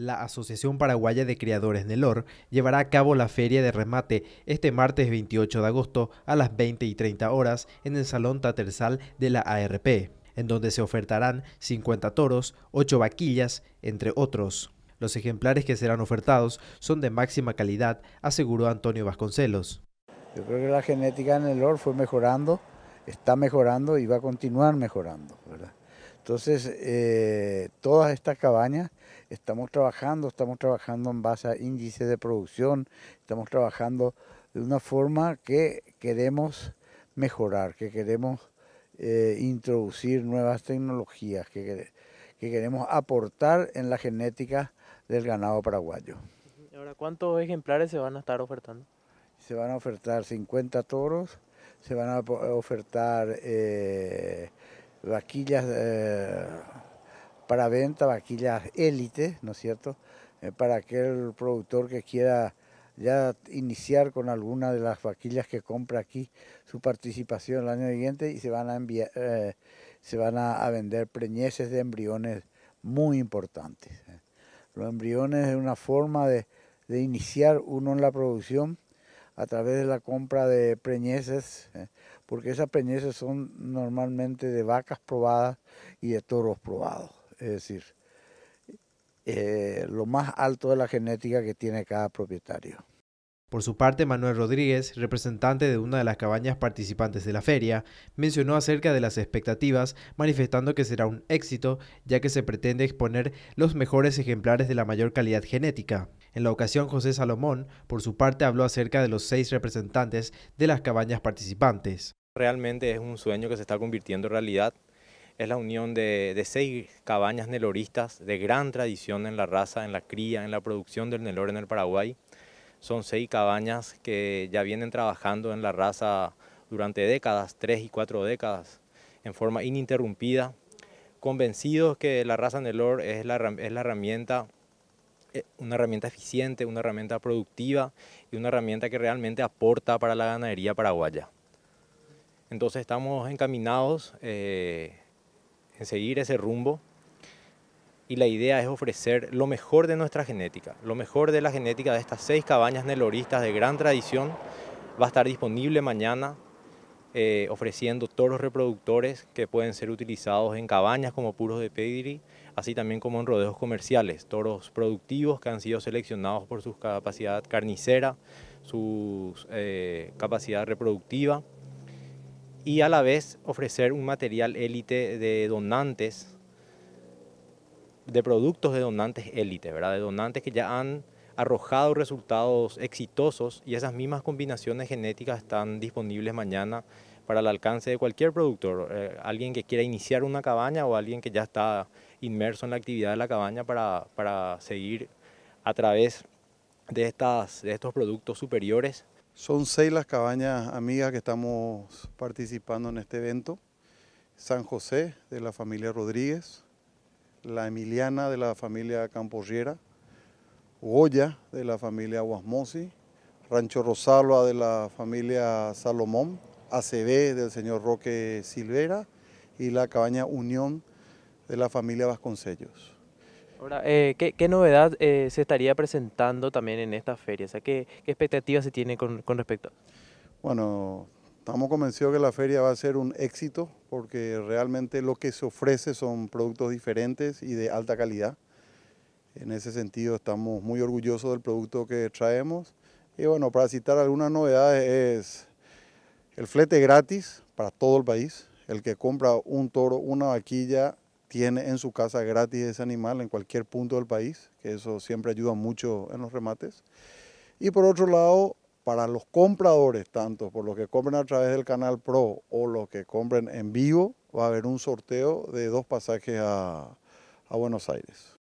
La Asociación Paraguaya de Criadores Nelor llevará a cabo la feria de remate este martes 28 de agosto a las 20 y 30 horas en el Salón Tatersal de la ARP, en donde se ofertarán 50 toros, 8 vaquillas, entre otros. Los ejemplares que serán ofertados son de máxima calidad, aseguró Antonio Vasconcelos. Yo creo que la genética en el or fue mejorando, está mejorando y va a continuar mejorando. Entonces, eh, todas estas cabañas estamos trabajando, estamos trabajando en base a índices de producción, estamos trabajando de una forma que queremos mejorar, que queremos eh, introducir nuevas tecnologías, que, queremos aportar en la genética del ganado paraguayo. Ahora, ¿cuántos ejemplares se van a estar ofertando? Se van a ofertar 50 toros, se van a ofertar eh, vaquillas eh, para venta, vaquillas élite, ¿no es cierto? Eh, para aquel productor que quiera ya iniciar con alguna de las vaquillas que compra aquí su participación el año siguiente y se van a, enviar, eh, se van vender preñeces de embriones muy importantes. Los embriones es una forma de, iniciar uno en la producción a través de la compra de preñeces porque esas peñeces son normalmente de vacas probadas y de toros probados. Es decir, eh, lo más alto de la genética que tiene cada propietario. Por su parte, Manuel Rodríguez, representante de una de las cabañas participantes de la feria, mencionó acerca de las expectativas, manifestando que será un éxito, ya que se pretende exponer los mejores ejemplares de la mayor calidad genética. En la ocasión, José Salomón, por su parte, habló acerca de los seis representantes de las cabañas participantes. Realmente es un sueño que se está convirtiendo en realidad. Es la unión de, seis cabañas neloristas de gran tradición en la raza, en la cría, en la producción del Nelor en el Paraguay. Son seis cabañas que ya vienen trabajando en la raza durante décadas, tres y cuatro décadas, en forma ininterrumpida, convencidos que la raza Nelor es la herramienta eh, una herramienta eficiente, una herramienta productiva y una herramienta que realmente aporta para la ganadería paraguaya. Entonces estamos encaminados eh, en seguir ese rumbo y la idea es ofrecer lo mejor de nuestra genética, lo mejor de la genética de estas seis cabañas neloristas de gran tradición. Va a estar disponible mañana eh, ofreciendo toros reproductores que pueden ser utilizados en cabañas como puros de pedigree, así también como en rodeos comerciales, toros productivos que han sido seleccionados por su capacidad carnicera, su eh, capacidad reproductiva y a la vez ofrecer un material élite de donantes, de productos de donantes élite, ¿verdad? De donantes que ya han arrojado resultados exitosos y esas mismas combinaciones genéticas están disponibles mañana para el alcance de cualquier productor, eh, alguien que quiera iniciar una cabaña o alguien que ya está inmerso en la actividad de la cabaña para, seguir a través de, estas, de estos productos superiores son seis las cabañas amigas que estamos participando en este evento. San José, de la familia Rodríguez, La Emiliana, de la familia Camporriera, Goya, de la familia Guasmosi, Rancho Rosalba, de la familia Salomón, ACB, del señor Roque Silvera, y la cabaña Unión, de la familia Vasconcellos. Ahora, eh, ¿qué, novedad eh, se estaría presentando también en esta feria? O sea, ¿qué, expectativas se tiene con, con respecto? Bueno, estamos convencidos que la feria va a ser un éxito porque realmente lo que se ofrece son productos diferentes y de alta calidad. En ese sentido estamos muy orgullosos del producto que traemos. Y bueno, para citar algunas novedades es el flete gratis para todo el país. El que compra un toro, una vaquilla, tiene en su casa gratis ese animal en cualquier punto del país, que eso siempre ayuda mucho en los remates. Y por otro lado, para los compradores, tanto por los que compren a través del canal Pro o los que compren en vivo, va a haber un sorteo de dos pasajes a, a Buenos Aires.